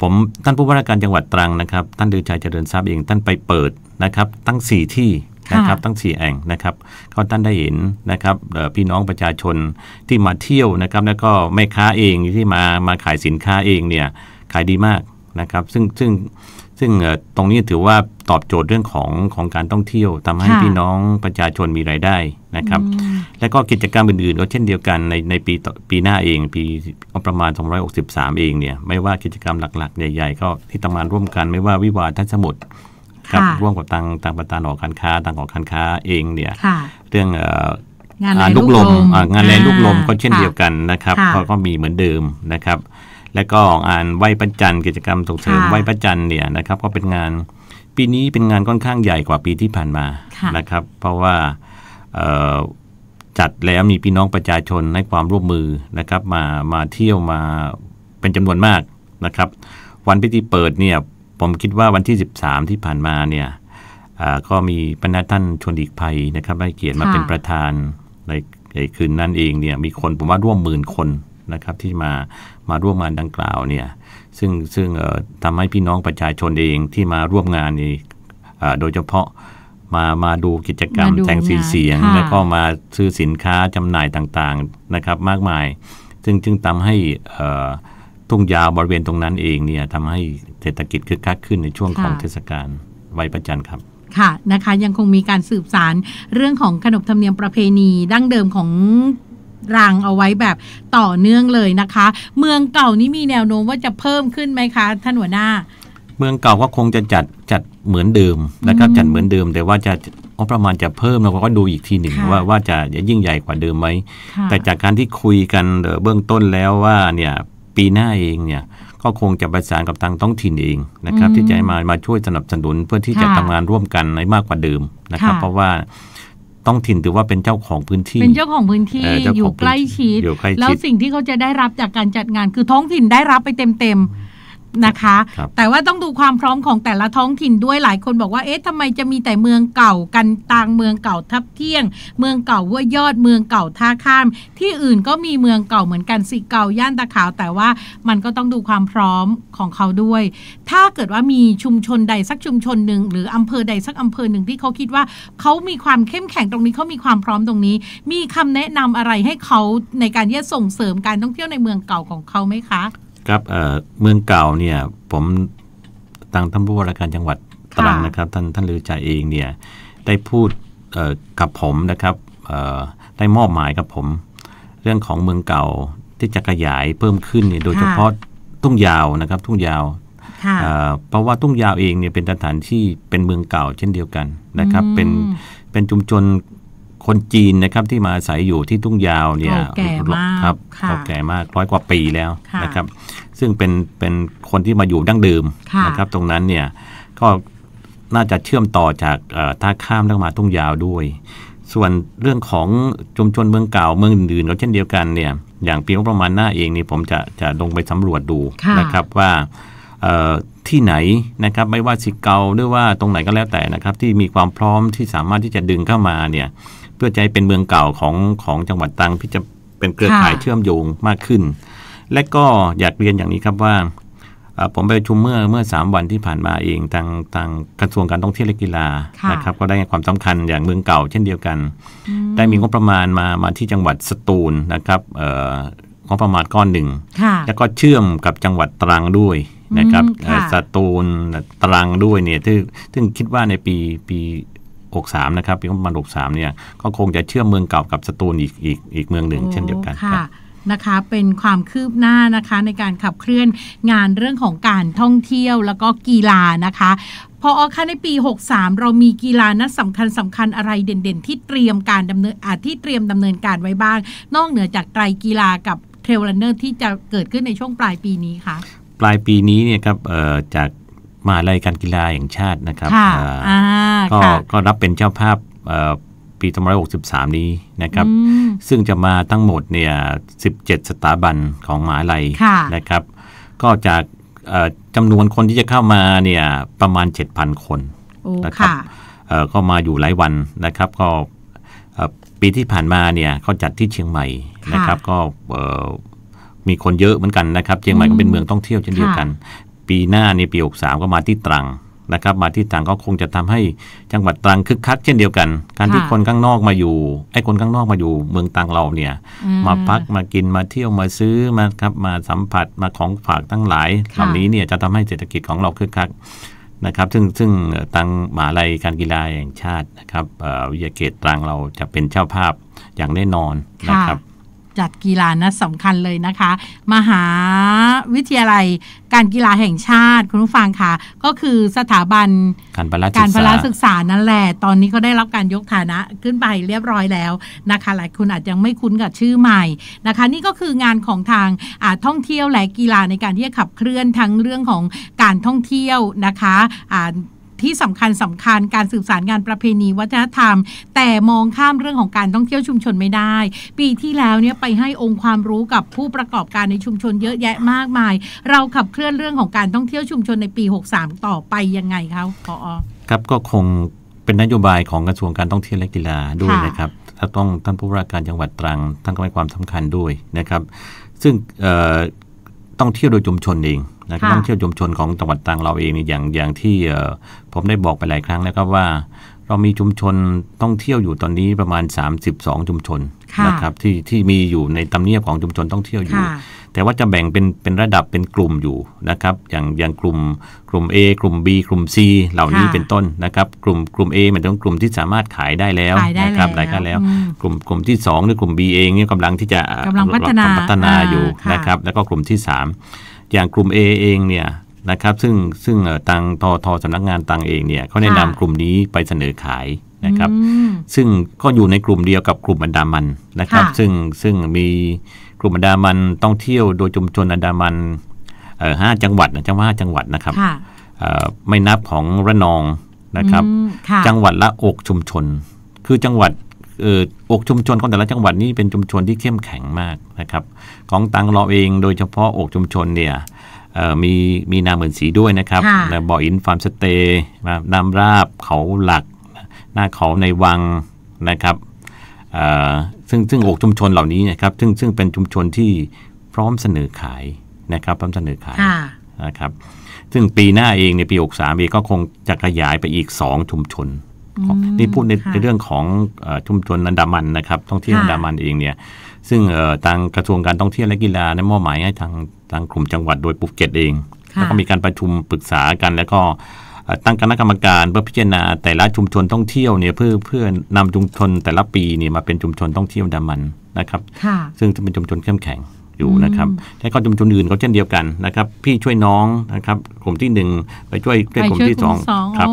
ผมท่านผู้ว่าราชการจังหวัดตรังนะครับท่านดือชัยเจริญทรัพย์เองท่านไปเปิดนะครับตั้ง 4 ที่นะครับทั้งี่แห่งนะครับก็ท่านได้เห็นนะครับพี่น้องประชาชนที่มาเที่ยวนะครับแล้วก็แม่ค้าเองที่มามาขายสินค้าเองเนี่ยขายดีมากนะครับ ซึ่งซึ่งซึ่งตรงนี้ถือว่าตอบโจทย์เรื่องของของการท่องเที่ยว ทำให้พี่น้องประชาชนมีรายได้นะครับ และก็กิจกรรมอื่นๆก็เช่นเดียวกันในในปีปีหน้าเองปีประมาณ263เองเนี่ยไม่ว่ากิจกรรมหลักๆ ใหญ่ ๆก็ที่ทำงานร่วมกันไม่ว่าวิวาทัศมุทรครับร่วมกับ่างต่างประธานหอการค้าต่างหอการค้าเองเนี่ยเรื่องงานลูกลมงานแรงลูกลมก็เช่นเดียวกันนะครับเขาก็มีเหมือนเดิมนะครับ และก็งานไหว้พระจัน์กิจกรรมส่งเสริมไหว้พระจัน์เนี่ยนะครับก็เป็นงานปีนี้เป็นงานค่อนข้างใหญ่กว่าปีที่ผ่านมานะครับ เพราะว่าจัดแล้วมีพี่น้องประชาชนให้ความร่วมมือนะครับ มามาเที่ยวมาเป็นจำนวนมากนะครับ วันพิธีเปิดเนี่ยผมคิดว่าวันที่ 13 ที่ผ่านมาเนี่ยก็มีปนัดท่านชวนอีกภัยนะครับให้เกียรติมาเป็นประธานในคืนนั้นเองเนี่ย มีคนผมว่าร่วมหมื่นคนนะครับที่มามาร่วมงานดังกล่าวเนี่ย ซึ่งซึ่งทำให้พี่น้องประชาชนเองที่มาร่วมงานนี่โดยเฉพาะมามาดูกิจกรรมแต่งสีเสียง แล้วก็มาซื้อสินค้าจำหน่ายต่าง ๆนะครับ มากมาย ซึ่งจึงทำให้ทุ่งยาวบริเวณตรงนั้นเองเนี่ยทำให้เศรษฐกิจคึกคักขึ้นในช่วงของเทศกาลไหวพระจันทร์ครับ ค่ะนะคะยังคงมีการสืบสารเรื่องของขนบธรรมเนียมประเพณีดั้งเดิมของรังเอาไว้แบบต่อเนื่องเลยนะคะ เมืองเก่านี้มีแนวโน้มว่าจะเพิ่มขึ้นไหมคะท่านหัวหน้า เมืองเก่าก็คงจะจัดจัดเหมือนเดิมนะครับ จัดเหมือนเดิมแต่ว่าจะงบประมาณจะเพิ่มเราก็ดูอีกทีหนึ่งว่าว่าจะยิ่งใหญ่กว่าเดิมไหมแต่จากการที่คุยกันเบื้องต้นแล้วว่าเนี่ยปีหน้าเองเนี่ยก็คงจะประสานกับทางท้องถิ่นเองนะครับที่จะมามาช่วยสนับสนุนเพื่อที่จะทำงานร่วมกันในมากกว่าเดิมนะครับเพราะว่า้องถิ่นถือว่าเป็นเจ้าของพื้นที่เป็นเจ้าของพื้นที่อยู่ใกล้ชิดแล้วสิ่งที่เขาจะได้รับจากการจัดงาน คือท้องถิ่นได้รับไปเต็มเต็มนะคะ แต่ว่าต้องดูความพร้อมของแต่ละท้องถิ่นด้วยหลายคนบอกว่า เอ๊ะทำไมจะมีแต่เมืองเก่ากันตางเมืองเก่าทับเที่ยง เมืองเก่าว่ายอด เมืองเก่าท่าข้าม ที่อื่นก็มีเมืองเก่าเหมือนกันสิเก่าย่านตะขาว แต่ว่ามันก็ต้องดูความพร้อมของเขาด้วย ถ้าเกิดว่ามีชุมชนใดสักชุมชนหนึ่ง หรืออำเภอใดสักอำเภอหนึ่งที่เขาคิดว่า เขามีความเข้มแข็งตรงนี้ เขามีความพร้อมตรงนี้ มีคำแนะนำอะไรให้เขาในการที่จะส่งเสริมการท่องเที่ยวในเมืองเก่าของเขาไหมคะครับเมืองเก่าเนี่ยผมทางท่านผู้ว่าราชการจังหวัดตรังนะครับท่านท่านลือใจเองเนี่ยได้พูดกับผมนะครับได้มอบหมายกับผม เรื่องของเมืองเก่าที่จะขยายเพิ่มขึ้นเนี่ยโดยเฉพาะทุ่งยาวนะครับทุ่งยาวเพราะว่าทุ่งยาวเองเนี่ยเป็นสถานที่เป็นเมืองเก่าเช่นเดียวกันนะครับเป็นเป็นชุมชนคนจีนนะครับที่มาอาศัยอยู่ที่ทุ่งยาวเนี่ยแก่มากครับเขาแก่มากร้อยกว่าปีแล้วนะครับ ซึ่งเป็นเป็นคนที่มาอยู่ดั้งเดิมนะครับ ตรงนั้นเนี่ยก็น่าจะเชื่อมต่อจากท่าข้ามแล้วมาทุ่งยาวด้วย ส่วนเรื่องของชุมชนเมืองเก่าเมืองอื่นๆก็เช่นเดียวกันเนี่ย อย่างปีงบประมาณหน้าเองนี่ผมจะจะลงไปสำรวจดูนะครับ ว่าที่ไหนนะครับ ไม่ว่าสิเกาหรือว่าตรงไหนก็แล้วแต่นะครับ ที่มีความพร้อมที่สามารถที่จะดึงเข้ามาเนี่ยเพื่อจะให้เป็นเมืองเก่าของของจังหวัดตรังที่จะเป็นเครือข่ายเชื่อมโยงมากขึ้น และก็อยากเรียนอย่างนี้ครับว่า ผมไปประชุมเมื่อเมื่อสามวันที่ผ่านมาเองทางทางกระทรวงการท่องเที่ยวและกีฬานะครับก็ได้ความสำคัญอย่างเมืองเก่าเช่นเดียวกัน ได้มีงบประมาณมา มาที่จังหวัด สตูลนะครับงบประมาณก้อนหนึ่งแล้วก็เชื่อมกับจังหวัดตรังด้วยนะครับสตูลตรังด้วยเนี่ยซึ่งคิดว่าในปีปี63นะครับปีงบประมาณ63เนี่ยก็คงจะเชื่อมเมืองเก่ากับสตูลอีกอีกอีกเมืองหนึ่งเช่นเดียวกันค่ะนะคะ เป็นความคืบหน้านะคะในการขับเคลื่อนงานเรื่องของการท่องเที่ยวแล้วก็กีฬานะคะพอคะในปี 63 เรามีกีฬานัดสำคัญสำคัญอะไรเด่นๆ ที่เตรียมการดำเนินอาที่เตรียมดำเนินการไว้บ้าง นอกเหนือจากไตรกีฬากับเทรลเลเนอร์ที่จะเกิดขึ้นในช่วงปลายปีนี้คะปลายปีนี้เนี่ยครับจากมหาลัยการกีฬาแห่งชาตินะครับก็ก็รับเป็นเจ้าภาพปี2563 นี้นะครับ ซึ่งจะมาทั้งหมดเนี่ย 17 สถาบันของมหาลัยนะครับ ก็จากจำนวนคนที่จะเข้ามาเนี่ยประมาณ 7,000 คนนะครับก็มาอยู่หลายวันนะครับก็ปีที่ผ่านมาเนี่ยเขาจัดที่เชียงใหม่นะครับ ก็มีคนเยอะเหมือนกันนะครับเชียงใหม่ก็เป็นเมืองท่องเที่ยวเช่นเดียวกันปีหน้าในปี 63 ก็มาที่ตรังนะครับ มาที่ต่างก็คงจะทำให้จังหวัดตรังคึกคักเช่นเดียวกัน การที่คนข้างนอกมาอยู่ ไอ้คนข้างนอกมาอยู่เมืองตรังเราเนี่ย มาพักมากินมาเที่ยวมาซื้อมาครับมาสัมผัสมาของฝากทั้งหลายเหล่านี้เนี่ยจะทำให้เศรษฐกิจของเราคึกคักนะครับ ซึ่งซึ่งตางมหาลัยการกีฬาแห่งชาตินะครับวิทยาเขตตรังเราจะเป็นเจ้าภาพอย่างแน่นอนนะครับจัดกีฬานะสำคัญเลยนะคะ มหาวิทยาลัย การกีฬาแห่งชาติคุณผู้ฟังค่ะก็คือสถาบันการพลฒการพลศึกษานั่นแหละ ตอนนี้ก็ได้รับการยกฐานะขึ้นไปเรียบร้อยแล้วนะคะ หลายคนอาจยังไม่คุ้นกับชื่อใหม่นะคะ นี่ก็คืองานของทางท่องเที่ยวและกีฬาในการที่จะขับเคลื่อนทั้งเรื่องของการท่องเที่ยวนะคะที่สำคัญสำคัญการสืบสารงานประเพณีวัฒนธรรม แต่มองข้ามเรื่องของการท่องเที่ยวชุมชนไม่ได้ ปีที่แล้วเนี่ยไปให้องค์ความรู้กับผู้ประกอบการในชุมชนเยอะแยะมากมาย เราขับเคลื่อนเรื่องของการท่องเที่ยวชุมชนในปี 63ต่อไปยังไงครับพอครับ ก็คงเป็นนโยบายของกระทรวงการท่องเที่ยวและกีฬาด้วยนะครับ ถ้าต้องท่านผู้ว่าการจังหวัดตรังท่านก็ให้ความสำคัญด้วยนะครับ ซึ่งต้องเที่ยวโดยชุมชนเองนะท่องเที่ยวชุมชนของจังหวัดตรังเราเองนี่อย่างอย่างที่ผมได้บอกไปหลายครั้ง แล้วครับว่าเรามีชุมชนต้องเที่ยวอยู่ตอนนี้ประมาณ 32 ชุมชนนะครับที่ที่มีอยู่ในตำเนียบของชุมชนต้องเที่ยวอยู่ แต่ว่าจะแบ่งเป็นเป็นระดับเป็นกลุ่มอยู่นะครับ อย่างอย่างกลุ่มกลุ่ม A กลุ่ม B กลุ่ม C เหล่านี้เป็นต้นนะครับ กลุ่มกลุ่ม A มันต้องกลุ่มที่สามารถขายได้แล้วนะครับไายการแล้วกลุ่มกลุ่มที่2หรือกลุ่ม B เองนี่กำลังที่จะกำลังพัฒนาอยู่นะครับ แล้วก็กลุ่มที่3อย่างกลุ่ม A เองเนี่ยนะครับซึ่งซึ่งตังทอทอสำนักงานตังเองเนี่ยเขาแนะนำกลุ่มนี้ไปเสนอขายนะครับซึ่งก็อยู่ในกลุ่มเดียวกับกลุ่มอันดามันนะครับซึ่งซึ่งมีกลุ่มอันดามันต้องเที่ยวโดยชุมชนอันดามันห้าจังหวัดนะจังหวัดจังหวัดนะครับไม่นับของระนองนะครับจังหวัดละอกชุมชนคือจังหวัดเอออกชุมชนของแต่ละจังหวัดนี่เป็นชุมชนที่เข้มแข็งมากนะครับของตังเราเองโดยเฉพาะอกชุมชนเนี่ยมีมีนาเหมือนสีด้วยนะครับบ่ออินฟาร์มสเตย์น้ำราบเขาหลัก หน้าเขาในวังนะครับซึ่งซึ่งอกชุมชนเหล่านี้นะครับซึ่งซึ่งเป็นชุมชนที่พร้อมเสนอขายนะครับพร้อมเสนอขายนะครับซึ่งปีหน้าเองในปี63เองก็คงจะขยายไปอีก 2 ชุมชนนี่พูดในในเรื่องของชุมชนอันดามันนะครับ ท่องเที่ยวอันดามันเองเนี่ย ซึ่งทางกระทรวงการท่องเที่ยว และกีฬาได้มอบหมายให้ทางทางกลุ่มจังหวัดโดยปุกเก็ตเอง แล้วก็มีการประชุมปรึกษากัน แล้วก็ตั้งคณะกรรมการเพื่อพิจารณาแต่ละชุมชนท่องเที่ยวเนี่ยเพื่อเพื่อนำชุมชนแต่ละปีเนี่ยมาเป็นชุมชนท่องเที่ยวดามันนะครับซึ่งจะเป็นชุมชนเข้มแข็งอยู่นะครับใช้ก็ชุมชนอื่นก็เช่นเดียวกันนะครับ พี่ช่วยน้องนะครับกลุ่มที่งไปช่วยช่วยกลุ่มที่สองครับ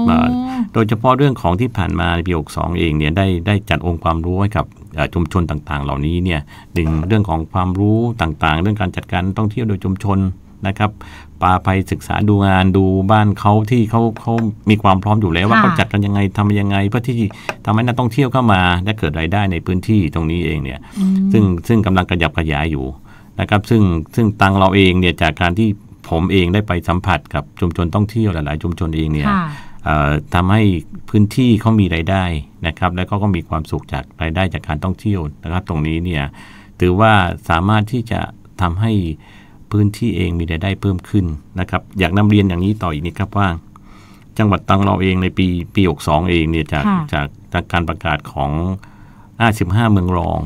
โดยเฉพาะเรื่องของที่ผ่านมาในปีองเองเนี่ยได้ได้จัดองค์ความรู้ให้กับชุมชนต่างๆ เหล่านี้เนี่ยดึงเรื่องของความรู้ต่างๆ เรื่องการจัดการท่องเที่ยวโดยชุมชนนะครับปาไปศึกษาดูงานดูบ้านเขาที่เขาเขามีความพร้อมอยู่แล้วว่าเขาจัดกันยังไงทำยังไง เพื่อที่ทำให้นักท่องเที่ยวเข้ามา และเกิดรายได้ในพื้นที่ตรงนี้เองเนี่ยซึ่งซึ่งกำลังกระยับขยายอยู่นะครับซึ่งซึ่งตังเราเองเนี่ยจากการที่ผมเองได้ไปสัมผัสกับชุมชนต้องเที่ยวหลายๆชุมชนเองเนี่ยทำให้พื้นที่เขามีรายได้นะครับ และวก็มีความสุขจากรายได้จากการท่องเที่ยวนะครับตรงนี้เนี่ยถือว่าสามารถที่จะทำให้พื้นที่เองมีรายได้เพิ่มขึ้นนะครับ อยากนำเรียนอย่างนี้ต่ออีกนิดครับว่า จังหวัดตังเราเองในปีปีหกสองเองเนี่ยจากจากจากการประกาศของ55เมืองรอง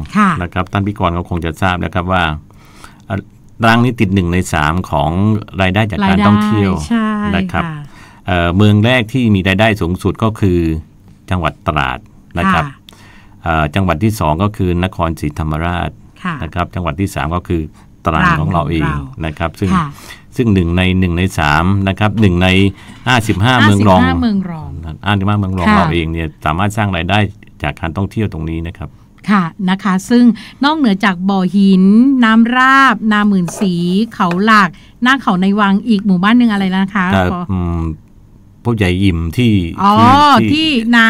นะครับท่านพิกรก็คงจะทราบนะครับว่ารังนี่ติดหนึ่งในสามของรายได้จากการท่องเที่ยวนะครับเมืองแรกที่มีรายได้สูงสุดก็คือจังหวัดตราดนะครับจังหวัดที่สองก็คือนครศรีธรรมราชนะครับจังหวัดที่สามก็คือตรังของเราเองนะครับซึ่งซึ่งหนึ่งในหนึ่งในสามนะครับหนึ่งในห้าสิบห้าเมืองรองห้าสิบห้าเมืองรองเราเองเนี่ยสามารถสร้างรายได้จากการท่องเที่ยวตรงนี้นะครับค่ะนะคะ ซึ่งนอกเหนือจากบ่อหิน น้ำราบ นาหมื่นสี เขาหลกักหน้าเขาในวังอีกหมู่บ้านหนึ่งอะไรนะคะพ่อใหญ่อิ่มที่ อ๋อ ที่นา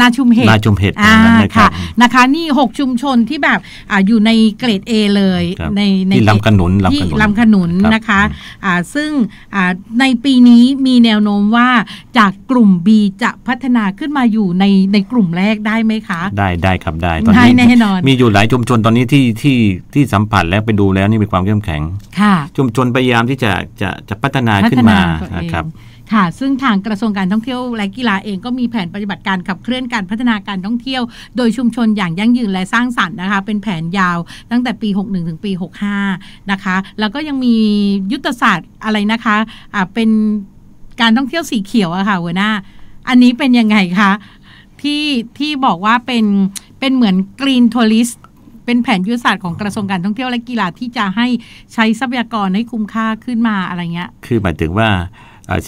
นาชุมเหตุนาชุมเหตุค่ะนะคะ นี่ 6 ชุมชนที่ แบบออยู่ในเกรด A เลย ใน ในที่ลำขนุนลำขนุนลำขนุน นะคะ ซึ่งในปีนี้มีแนวโน้ม ว่า จากกลุ่ม B จะพัฒนาขึ้นมาอยู่ใน ใน กลุ่มแรกได้ไหมคะ ได้ได้ครับ ได้ ตอนนี้แน่นอนมี อยู่ หลาย ชุมชน ตอนนี้ ที่ ที่ ที่ สัมผัสแล้วไปดูแล้ว นี่ มี ความ เข้มแข็ง ค่ะ ชุมชน พยายามที่จะ จะ จะพัฒนาขึ้นมา นะครับค่ะ ซึ่งทางกระทรวงการท่องเที่ยวและกีฬาเองก็มีแผนปฏิบัติการขับเคลื่อนการพัฒนาการท่องเที่ยวโดยชุมชนอย่างยั่งยืนและสร้างสรรค์นะคะ เป็นแผนยาวตั้งแต่ปี 61ถึงปี65 นะคะ แล้วก็ยังมียุทธศาสตร์อะไรนะคะะเป็นการท่องเที่ยวสีเขียวอะค่ะหัวหน้า อันนี้เป็นยังไงคะที่ที่บอกว่าเป็นเป็นเหมือนกรีนทัวริสเป็นแผนยุทธศาสตร์ของกระทรวงการท่องเที่ยวและกีฬาที่จะให้ใช้ทรัพยากรให้คุ้มค่าขึ้นมาอะไรเงี้ย คือหมายถึงว่า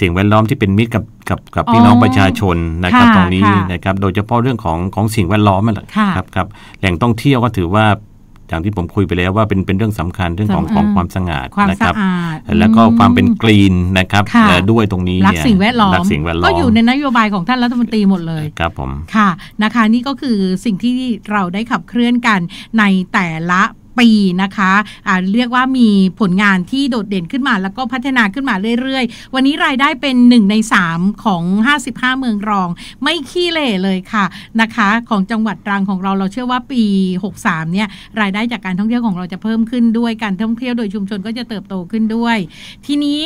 สิ่งแวดล้อมที่เป็นมิตรกับกับกับพี่น้องประชาชนนะครับตรงนี้นะครับโดยเฉพาะเรื่องของของสิ่งแวดล้อมนั่นแหละครับครับแหล่งท่องเที่ยวก็ถือว่าอย่างที่ผมคุยไปแล้วว่าเป็นเป็นเรื่องสำคัญเรื่องของของความสะอาดนะครับแล้วก็ความเป็นกรีนนะครับด้วยตรงนี้รักสิ่งแวดล้อมก็อยู่ในนโยบายของท่านรัฐมนตรีหมดเลยครับผมค่ะนะคะนี่ก็คือสิ่งที่เราได้ขับเคลื่อนกันในแต่ละปีนะคะะเรียกว่ามีผลงานที่โดดเด่นขึ้นมา แล้วก็พัฒนาขึ้นมาเรื่อยๆ วันนี้รายได้เป็น 1 ใน 3 ของ 55 เมืองรองไม่ขี้เล่เลยค่ะนะคะ ของจังหวัดตรังของเราเราเชื่อว่าปี 63เนี่ยรายได้จากการท่องเที่ยวของเราจะเพิ่มขึ้นด้วยการท่องเที่ยว โดยชุมชนก็จะเติบโตขึ้นด้วย ทีนี้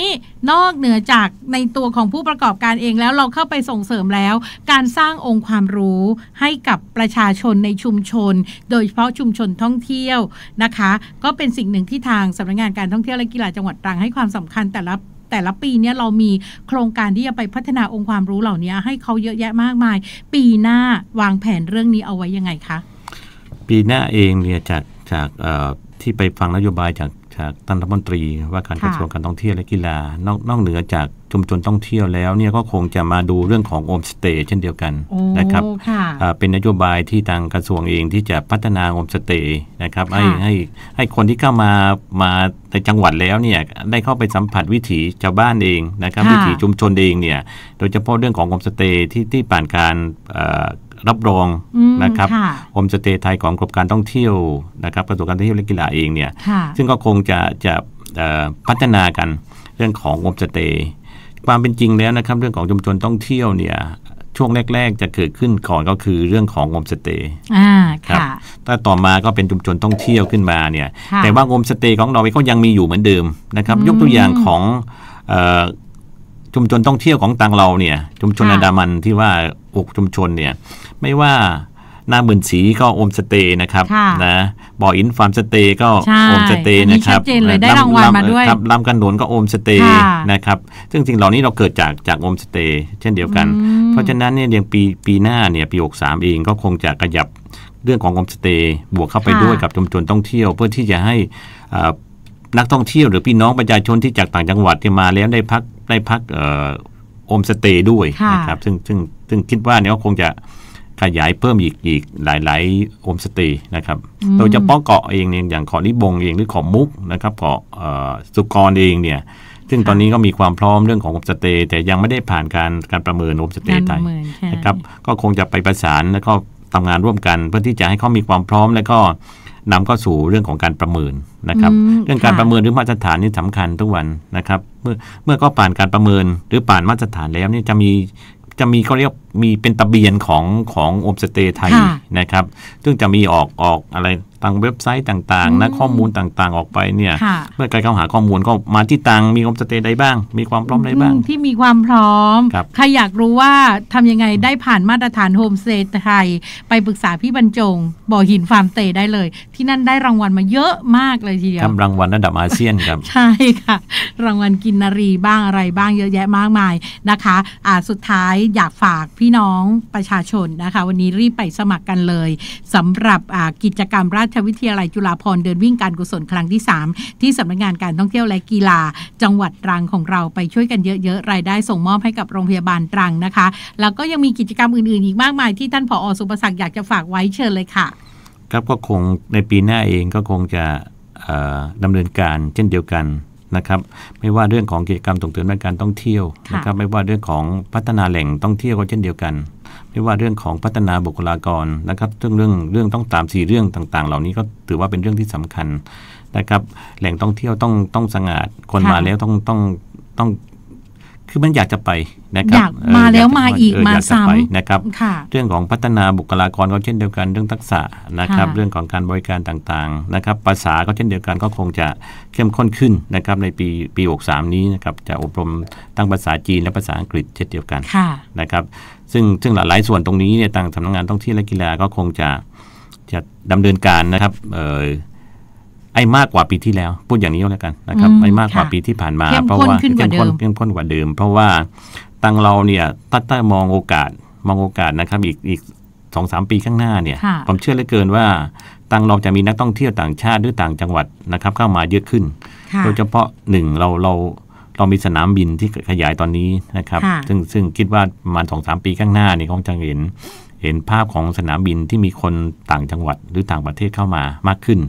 นอกเหนือจากในตัวของผู้ประกอบการเองแล้วเราเข้าไปส่งเสริมแล้ว การสร้างองค์ความรู้ให้กับประชาชนในชุมชน โดยเฉพาะชุมชนท่องเที่ยวนะคะ ก็เป็นสิ่งหนึ่งที่ทางสำนักงงานการท่องเที่ยวและกีฬาจังหวัดตรังให้ความสำคัญ แต่ละแต่ละปีเนี่ยเรามีโครงการที่จะไปพัฒนาองค์ความรู้เหล่านี้ให้เขาเยอะแยะมากมาย ปีหน้าวางแผนเรื่องนี้เอาไว้ยังไงคะ ปีหน้าเองเนี่ยจากจากที่ไปฟังนโยบายจากจากท่านรัฐมนตรีว่าการกระทรวงการท่องเที่ยวและกีฬานอกนอกเหนือจากชุมชนท่องเที่ยวแล้วเนี่ยก็คงจะมาดูเรื่องของโฮมสเตย์เช่นเดียวกันนะครับเป็นนโยบายที่ทางกระทรวงเองที่จะพัฒนาโฮมสเตย์นะครับให้ให้ให้คนที่เข้ามามาในจังหวัดแล้วเนี่ยได้เข้าไปสัมผัสวิถีชาวบ้านเองนะครับวิถีชุมชนเองเนี่ยโดยเฉพาะเรื่องของโฮมสเตย์ที่ที่ผ่านการรับรองนะครับโฮมสเตย์ไทยของกรมการท่องเที่ยวนะครับกระทรวงการท่องเที่ยวและกีฬาเองเนี่ย ซึ่งก็คงจะจะพัฒนากันเรื่องของโฮมสเตย์ความเป็นจริงแล้วนะครับเรื่องของชุมชนท่องเที่ยวเนี่ยช่วงแรกๆ จะเกิดขึ้นก่อนก็คือเรื่องของโฮมสเตย์ครับแต่ต่อมาก็เป็นชุมชนท่องเที่ยวขึ้นมาเนี่ย แต่ว่าโฮมสเตย์ของเราเองก็ยังมีอยู่เหมือนเดิมนะครับ ยกตัวอย่างของชุมชนท่องเที่ยวของตังเราเนี่ยชุมชนอันดามันที่ว่าอกชุมชนเนี่ยไม่ว่าหน้าหมื่นสีก็โอมสเตย์นะครับนะบ่ออินฟาร์มสเตย์ก็โอมสเตย์นะครับลยได้รางวัลมาด้วยครับลำกันหนนก็โอมสเตย์นะครับซึ่งจริ่งเหล่านี้เราเกิดจากจากโอมสเตย์เช่นเดียวกัน เพราะฉะนั้นเนี่ยเดียังปีปีหน้าเนี่ยปีหกสามเองก็คงจะขยับเรื่องของโอมสเตย์บวกเข้าไปด้วยกับชุมชนต้องเที่ยวเพื่อที่จะให้นักท่องเที่ยว หรือพี่น้องประชาชนที่จากต่างจังหวัดที่มาแล้วได้พักได้พักโอมสเตย์ด้วยนะครับซึ่งซึ่งซึ่งคิดว่าเนี่ยคงจะขยายเพิ่มอีกอีกหลายๆโฮมสเตย์นะครับ โดยเฉพาะเกาะเองเนี่ยอย่างเกาะนิบงเองหรือเกาะมุกนะครับเกาะสุกรเองเนี่ย ซึ่งตอนนี้ก็มีความพร้อมเรื่องของโฮมสเตย์แต่ยังไม่ได้ผ่านการการประเมินโฮมสเตย์ไทยนะครับ ก็คงจะไปประสานแล้วก็ทำงานร่วมกันเพื่อที่จะให้เขามีความพร้อมแล้วก็นำเข้าสู่เรื่องของการประเมินนะครับเรื่องการประเมินหรือมาตรฐานนี่สำคัญทุกวันนะครับ เมื่อเมื่อก็ผ่านการประเมินหรือผ่านมาตรฐานแล้วนี่จะมีจะมีเขาเรียกมีเป็นตะเบียนของของโอมสเตย์ไทยนะครับ ซึ่งจะมีออกออกอะไรตางเว็บไซต์ต่างๆนะข้อมูลต่างๆออกไปเนี่ย เมื่อการเข้าหาข้อมูลก็มาที่ตังมีโอมสเตย์ใดบ้าง มีความพร้อมใดบ้าง ที่มีความพร้อมใครอยากรู้ว่าทำยังไงได้ผ่านมาตรฐานโฮมสเตย์ไทยไปปรึกษาพี่บรรจงบ่อหินฟาร์มเตย์ได้เลย ที่นั่นได้รางวัลมาเยอะมากเลยทีเดียวรางวัลระดับอาเซียนครับใช่ค่ะรางวัลกินนารีบ้างอะไรบ้างเยอะแยะมากมายนะคะอ่าสุดท้ายอยากฝากพี่พี่น้องประชาชนนะคะวันนี้รีบไปสมัครกันเลย สำหรับกิจกรรมราชวิทยาลัยจุฬาภรณ์เดินวิ่งการกุศลครั้งที่ 3 ที่สำนักงานการท่องเที่ยวและกีฬาจังหวัดตรังของเราไปช่วยกันเยอะๆ รายได้ส่งมอบให้กับโรงพยาบาลตรังนะคะ แล้วก็ยังมีกิจกรรมอื่นๆ อีกมากมาย ที่ท่านผอสุประศักดิ์อยากจะฝากไว้เชิญเลยค่ะครับก็คงในปีหน้าเองก็คงจะดำเนินการเช่นเดียวกันนะครับไม่ว่าเรื่องของกิจกรรมส่งเสริมการท่องเที่ยวนะครับไม่ว่าเรื่องของพัฒนาแหล่งท่องเที่ยวก็เช่นเดียวกัน ไม่ว่าเรื่องของพัฒนาบุคลากรนะครับเรื่องเรื่องเรื่องต้องตามสี่เรื่องต่างๆ เหล่านี้ก็ถือว่าเป็นเรื่องที่สำคัญนะครับแหล่งท่องเที่ยวต้องต้องสงาดคนมาแล้วต้องต้องต้องือมันอยากจะไปนะครับอยากมาแล้วมาอีกมาซ้ำนะครับเรื่องของพัฒนาบุคลากรก็เช่นเดียวกันเรื่องทักษะนะครับ เรื่องของการบริการต่างๆนะครับ ภาษาก็เช่นเดียวกันก็คงจะเข้มข้นขึ้นนะครับในปีปี63นี้นะครับจะอบรมตั้งภาษาจีนและภาษาอังกฤษเช่นเดียวกันนะครับซึ่งซึ่งหลายส่วนตรงนี้เนี่ยทางสำนักงานท่องเที่ยวและกีฬาก็คงจะจะดำเนินการนะครับเไอ้มากกว่าปีที่แล้ว พูดอย่างนี้แล้วกันนะครับไอ้มากกว่าปีที่ผ่านมา เพราะว่าเข้มข้นเข้มข้นกว่าเดิม เพราะว่าตังเราเนี่ยตั้งแต่มองโอกาสมองโอกาสนะครับ อีกอีกสองสามปีข้างหน้าเนี่ยผมเชื่อเหลือเกินว่าตังเราจะมีนักท่องเที่ยวต่างชาติหรือต่างจังหวัดนะครับ เข้ามาเยอะขึ้นโดยเฉพาะหนึ่งเราเราเรามีสนามบินที่ขยายตอนนี้นะครับ ซึ่งซึ่งคิดว่าประมาณสองสามปีข้างหน้านี่คงจะเห็น เห็นภาพของสนามบินที่มีคนต่างจังหวัดหรือต่างประเทศเข้ามามากขึ้น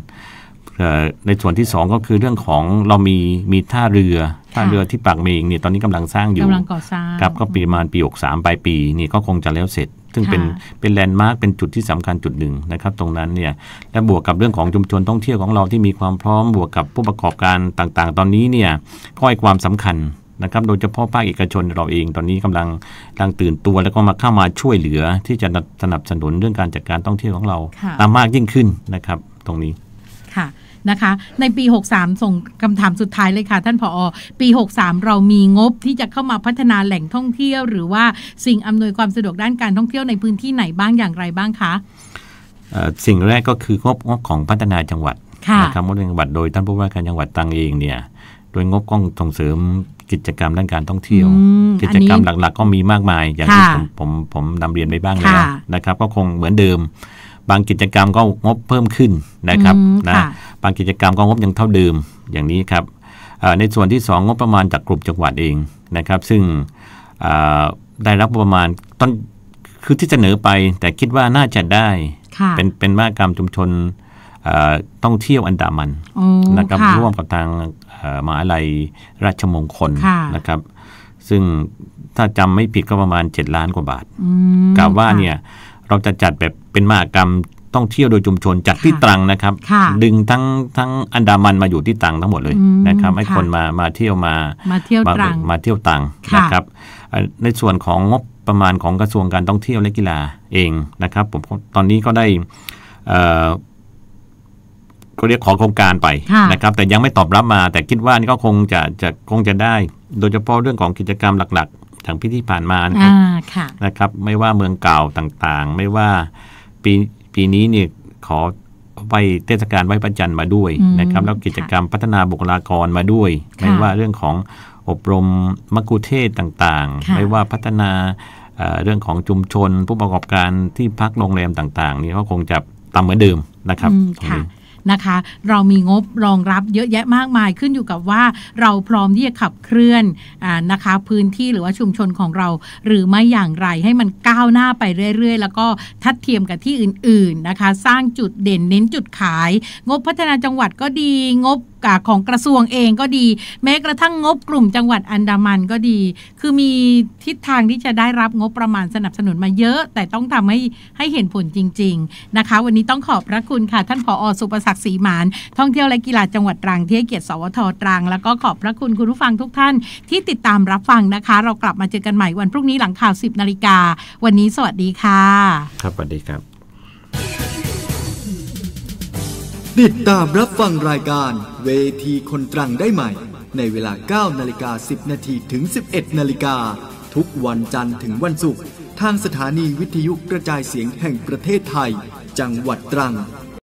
ในส่วนที่2ก็คือเรื่องของเรามีมีท่าเรือท่าเรือที่ปากเมงเนี่ยตอนนี้กำลังสร้างอยู่กำลังก่อสร้างครับก็ประมาณปี 63ปลายปี นี่ก็คงจะแล้วเสร็จ ซึ่งเป็นเป็นแลนด์มาร์กเป็นจุดที่สำคัญจุดหนึ่งนะครับ ตรงนั้นเนี่ยและบวกกับเรื่องของชุมชนท่องเที่ยวของเราที่มีความพร้อมบวกกับผู้ประกอบการต่าง ๆ ตอนนี้เนี่ยก็ให้ความสำคัญนะครับ โดยเฉพาะภาคเอกชนเราเองตอนนี้กำลังกำลังตื่นตัวแล้วก็มาเข้ามาช่วยเหลือที่จะสนับสนุนเรื่องการจัดการท่องเที่ยวของเราตามมากยิ่งขึ้นนะครับ ตรงนี้ค่ะนะคะในปี 63 ส่งคำถามสุดท้ายเลยค่ะ ท่านผออปี 63 เรามีงบที่จะเข้ามาพัฒนาแหล่งท่องเที่ยวหรือว่าสิ่งอำนวยความสะดวกด้านการท่องเที่ยวในพื้นที่ไหนบ้างอย่างไรบ้างคะสิ่งแรกก็คืองบงบของพัฒนาจังหวัดนะครับงบจังหวัดโดย ท่านผู้ว่าการจังหวัดตังเองเนี่ยโดยงบก้องส่งเสริมกิจกรรมด้านการท่องเที่ยว กิจกรรมหลักๆก็มีมากมายอย่างที่ผมผมผมนำเรียนไปบ้างแล้วนะครับก็คงเหมือนเดิมบางกิจกรรมก็งบเพิ่มขึ้นนะครับนะ บางกิจกรรมก็งบยังเท่าเดิมอย่างนี้ครับ ในส่วนที่ 2 งบประมาณจากกลุ่มจังหวัดเองนะครับ ซึ่งได้รับประมาณต้นคือที่เสนอไป แต่คิดว่าน่าจะได้เป็นเป็นมากรรมชุมชนต้องเที่ยวอันดามันนะครับร่วมกับทางมหาลัยราชมงคลนะครับ ซึ่งถ้าจำไม่ผิดก็ประมาณ 7 ล้านกว่าบาทกล่าวว่าเนี่ยเราจะจัดแบบเป็นมหากรรมท่องเที่ยวโดยชุมชนจัดที่ตรังนะครับ ดึงทั้งทั้งอันดามันมาอยู่ที่ตรังทั้งหมดเลยนะครับ ให้คนมามาเที่ยวมามาเที่ยวตรังมาเที่ยวตรังนะครับ ในส่วนของงบประมาณของกระทรวงการท่องเที่ยวและกีฬาเองนะครับผมตอนนี้ก็ได้ก็เรียกขอโครงการไปนะครับ แต่ยังไม่ตอบรับมา แต่คิดว่านี่ก็คงจะจะคงจะได้ โดยเฉพาะเรื่องของกิจกรรมหลักทางพิธีผ่านมานะครับนะครับ ไม่ว่าเมืองเก่าต่างๆ ไม่ว่าปีปีนี้เนี่ยขอไปเทศกาลไหวพระจันทร์มาด้วยนะครับ แล้วกิจกรรมพัฒนาบุคลากรมาด้วยไม่ว่าเรื่องของอบรมมักุเทศต่างๆ ไม่ว่าพัฒนาเรื่องของชุมชนผู้ประกอบการที่พักโรงแรมต่างๆนี่ก็คงจะตามเหมือนเดิมนะครับค่ะนะคะเรามีงบรองรับเยอะแยะมากมายขึ้นอยู่กับว่าเราพร้อมที่จะขับเคลื่อนอนะคะพื้นที่หรือว่าชุมชนของเราหรือไม่อย่างไรให้มันก้าวหน้าไปเรื่อยๆ แล้วก็ทัดเทียมกับที่อื่นๆนะคะสร้างจุดเด่นเน้นจุดขาย งบพัฒนาจังหวัดก็ดีงบของกระทรวงเองก็ดี แม้กระทั่งงบกลุ่มจังหวัดอันดามันก็ดี คือมีทิศทางที่จะได้รับงบประมาณสนับสนุนมาเยอะแต่ต้องทำให้ให้เห็นผลจริงๆนะคะวันนี้ต้องขอบพระคุณค่ะท่านผอสุประศักดิ์ศรีมานท่องเที่ยวและกีฬาจังหวัดตรังที่เกียรติสวทตรัง แล้วก็ขอบพระคุณคุณผู้ฟังทุกท่านที่ติดตามรับฟังนะคะ เรากลับมาเจอกันใหม่วันพรุ่งนี้หลังข่าว10นาฬิกาวันนี้สวัสดีค่ะ ครับสวัสดีครับติดตามรับฟังรายการเวทีคนตรังได้ใหม่ ในเวลา 9นาฬิกา10นาทีถึง11นาฬิกาทุกวันจันทร์ถึงวันศุกร์ทางสถานีวิทยุกระจายเสียงแห่งประเทศไทย จังหวัดตรัง